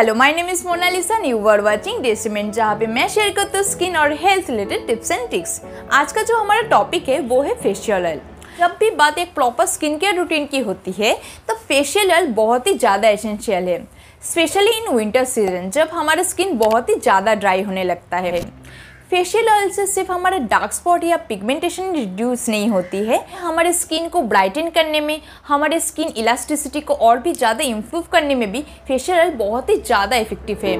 hello my name is Monalisa you are watching डेस्टमेंट जहाँ पे मैं शेयर करती हूँ स्किन और health related tips and tricks आज का जो हमारा टॉपिक है वो है फेशियल ऑयल जब भी बात एक प्रॉपर स्किन केयर रूटीन की होती है तो फेशियल ऑयल बहुत ही ज़्यादा एसेंशियल है स्पेशली इन विंटर सीजन जब हमारा स्किन बहुत ही ज़्यादा ड्राई होने लगता है फेशियल ऑयल से सिर्फ हमारे डार्क स्पॉट या पिगमेंटेशन रिड्यूस नहीं होती है हमारे स्किन को ब्राइटन करने में हमारे स्किन इलास्टिसिटी को और भी ज़्यादा इम्प्रूव करने में भी फेशियल ऑयल बहुत ही ज़्यादा इफेक्टिव है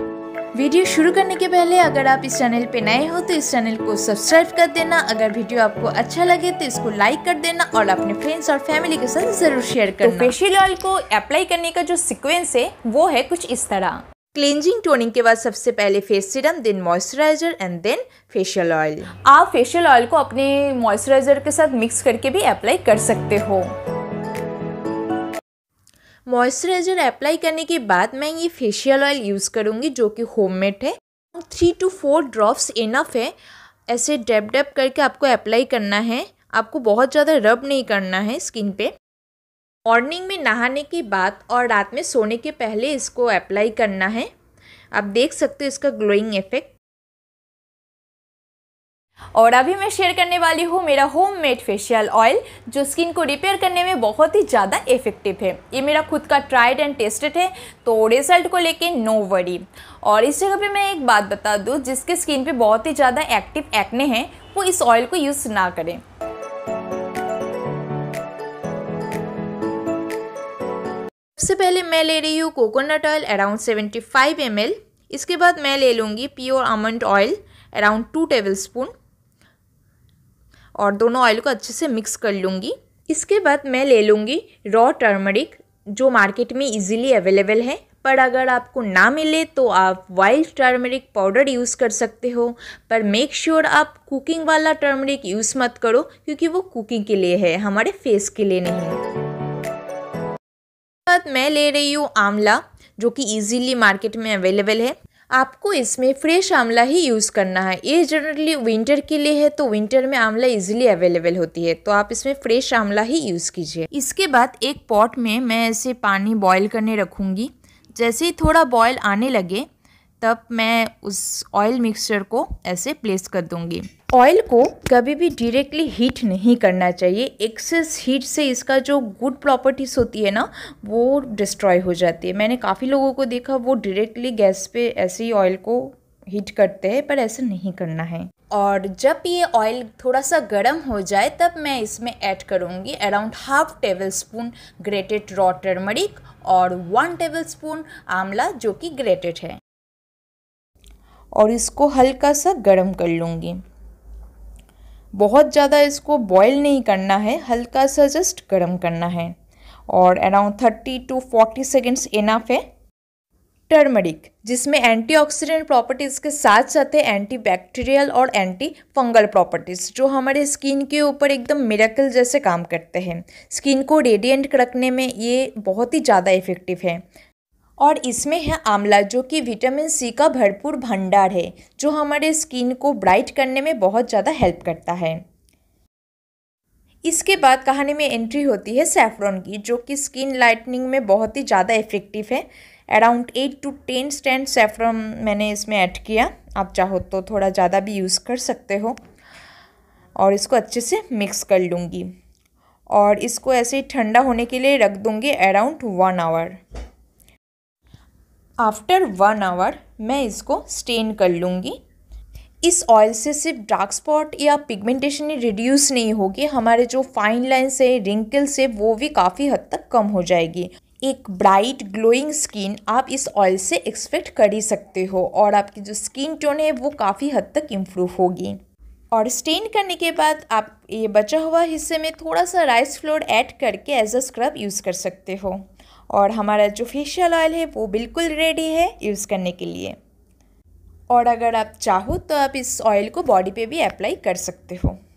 वीडियो शुरू करने के पहले अगर आप इस चैनल पे नए हो तो इस चैनल को सब्सक्राइब कर देना अगर वीडियो आपको अच्छा लगे तो इसको लाइक कर देना और अपने फ्रेंड्स और फैमिली के साथ जरूर शेयर तो करना तो फेशियल ऑयल को अप्लाई करने का जो सीक्वेंस है वो है कुछ इस तरह क्लेंजिंग टोनिंग के बाद सबसे पहले face serum then moisturiser and then facial oil आप फेशियल ऑयल को अपने मॉइस्चराइजर के साथ मिक्स करके भी अप्लाई कर सकते हो मॉइस्चराइजर अप्लाई करने के बाद मैं ये फेशियल ऑयल यूज़ करूँगी जो कि होममेड है three to four drops enough है ऐसे डेप डेप करके आपको अप्लाई करना है आपको बहुत ज़्यादा रब नहीं करना है स्किन पे मॉर्निंग में नहाने के बाद और रात में सोने के पहले इसको अप्लाई करना है आप देख सकते हो इसका ग्लोइंग इफेक्ट और अभी मैं शेयर करने वाली हूँ मेरा होम मेड फेशियल ऑयल जो स्किन को रिपेयर करने में बहुत ही ज़्यादा इफेक्टिव है ये मेरा खुद का ट्राइड एंड टेस्टेड है तो रिजल्ट को लेके नो वरी और इस जगह पे मैं एक बात बता दूँ जिसके स्किन पे बहुत ही ज़्यादा एक्टिव एक्ने हैं वो इस ऑयल को यूज़ ना करें सबसे पहले मैं ले रही हूँ coconut oil around seventy five M L इसके बाद मैं ले लूँगी pure almond oil around two tablespoon और दोनों ऑयल को अच्छे से मिक्स कर लूँगी इसके बाद मैं ले लूँगी रॉ टर्मरिक जो मार्केट में इजीली अवेलेबल है पर अगर आपको ना मिले तो आप वाइल्ड टर्मरिक पाउडर यूज़ कर सकते हो पर मेक श्योर sure आप कुकिंग वाला टर्मरिक यूज़ मत करो क्योंकि वो कुकिंग के लिए है हमारे फेस के लिए नहीं है बाद मैं ले रही हूँ आंवला जो कि इजीली मार्केट में अवेलेबल है आपको इसमें फ्रेश आंवला ही यूज़ करना है ये जनरली विंटर के लिए है तो विंटर में आंवला इजीली अवेलेबल होती है तो आप इसमें फ्रेश आंवला ही यूज़ कीजिए इसके बाद एक पॉट में मैं ऐसे पानी बॉयल करने रखूँगी जैसे ही थोड़ा बॉयल आने लगे तब मैं उस ऑयल मिक्सचर को ऐसे प्लेस कर दूंगी ऑयल को कभी भी डायरेक्टली हीट नहीं करना चाहिए एक्सेस हीट से इसका जो गुड प्रॉपर्टीज़ होती है ना वो डिस्ट्रॉय हो जाती है मैंने काफ़ी लोगों को देखा वो डायरेक्टली गैस पे ऐसे ही ऑयल को हीट करते हैं पर ऐसे नहीं करना है और जब ये ऑयल थोड़ा सा गर्म हो जाए तब मैं इसमें ऐड करूँगी around half tablespoon grated raw turmeric और वन टेबल स्पून आंवला जो कि ग्रेटेड है और इसको हल्का सा गर्म कर लूँगी बहुत ज़्यादा इसको बॉईल नहीं करना है हल्का सा जस्ट गर्म करना है और around thirty to forty seconds enough है टर्मरिक जिसमें एंटीऑक्सीडेंट प्रॉपर्टीज़ के साथ साथ है एंटी बैक्टीरियल और एंटी फंगल प्रॉपर्टीज़ जो हमारे स्किन के ऊपर एकदम मिरेकल जैसे काम करते हैं स्किन को रेडिएंट रखने में ये बहुत ही ज़्यादा इफ़ेक्टिव है और इसमें है आंवला जो कि विटामिन सी का भरपूर भंडार है जो हमारे स्किन को ब्राइट करने में बहुत ज़्यादा हेल्प करता है इसके बाद कहानी में एंट्री होती है सेफ्रॉन की जो कि स्किन लाइटनिंग में बहुत ही ज़्यादा इफ़ेक्टिव है around eight to ten strand saffron मैंने इसमें ऐड किया आप चाहो तो थोड़ा ज़्यादा भी यूज़ कर सकते हो और इसको अच्छे से मिक्स कर लूँगी और इसको ऐसे ही ठंडा होने के लिए रख दूँगी around one hour after one hour मैं इसको स्टेन कर लूँगी इस ऑयल से सिर्फ डार्क स्पॉट या पिगमेंटेशन ही रिड्यूस नहीं होगी हमारे जो फाइन लाइन्स है रिंकल्स है वो भी काफ़ी हद तक कम हो जाएगी एक ब्राइट ग्लोइंग स्किन आप इस ऑयल से एक्सपेक्ट कर ही सकते हो और आपकी जो स्किन टोन है वो काफ़ी हद तक इम्प्रूव होगी और स्टेन करने के बाद आप ये बचा हुआ हिस्से में थोड़ा सा राइस फ्लोर ऐड करके एज अ स्क्रब यूज़ कर सकते हो और हमारा जो फेशियल ऑयल है वो बिल्कुल रेडी है यूज़ करने के लिए और अगर आप चाहो तो आप इस ऑयल को बॉडी पे भी अप्लाई कर सकते हो